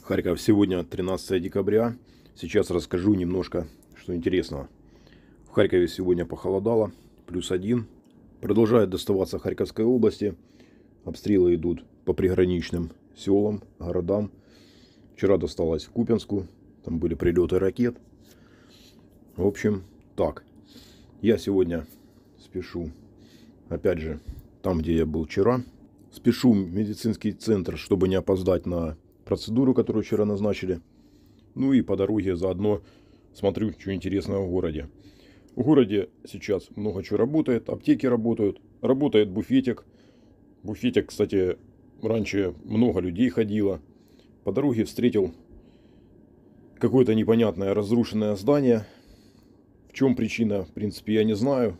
Харьков. Сегодня 13 декабря. Сейчас расскажу немножко, что интересного. В Харькове сегодня похолодало, плюс один. Продолжает доставаться Харьковской области. Обстрелы идут по приграничным селам, городам. Вчера досталось Купинску, там были прилеты ракет. В общем, так. Я сегодня спешу, опять же, там, где я был вчера. Спешу в медицинский центр, чтобы не опоздать на процедуру, которую вчера назначили. Ну и по дороге заодно смотрю, что интересного в городе. В городе сейчас много чего работает, аптеки работают, работает буфетик. Буфетик, кстати, раньше много людей ходило. По дороге встретил какое-то непонятное разрушенное здание. В чем причина, в принципе, я не знаю.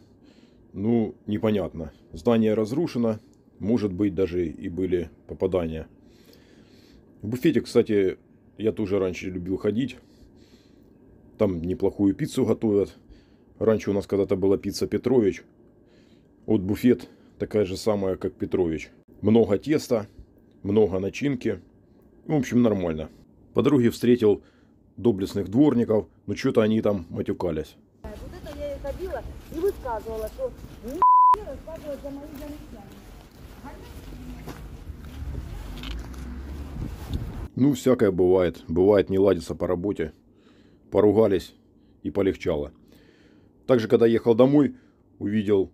Ну, непонятно. Здание разрушено, может быть, даже и были попадания. В буфете, кстати, я тоже раньше любил ходить. Там неплохую пиццу готовят. Раньше у нас когда-то была пицца Петрович. Вот буфет такая же самая, как Петрович. Много теста, много начинки. В общем, нормально. По дороге встретил доблестных дворников, но что-то они там матюкались. Вот это я и ходила и высказывала, что не рассказывать за мои замечания. Ну, всякое бывает. Бывает, не ладится по работе. Поругались и полегчало. Также, когда ехал домой, увидел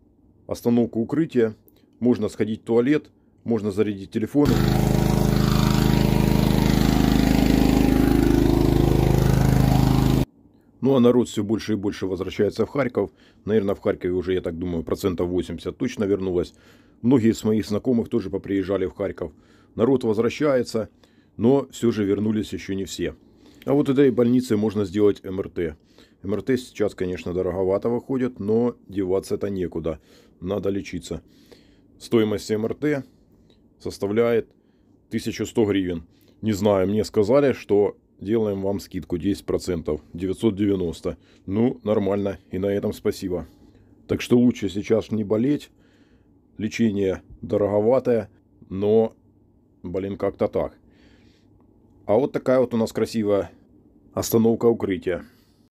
остановку укрытия. Можно сходить в туалет, можно зарядить телефон. Ну а народ все больше и больше возвращается в Харьков. Наверное, в Харькове уже, я так думаю, процентов 80 точно вернулось. Многие из моих знакомых тоже поприезжали в Харьков. Народ возвращается но все же вернулись еще не все. А вот этой больнице можно сделать МРТ. МРТ сейчас, конечно, дороговато выходит, но деваться-то некуда. Надо лечиться. Стоимость МРТ составляет 1100 гривен. Не знаю, мне сказали, что делаем вам скидку 10%, 990. Ну, нормально, и на этом спасибо. Так что лучше сейчас не болеть. Лечение дороговатое, но, блин, как-то так. А вот такая вот у нас красивая остановка укрытия.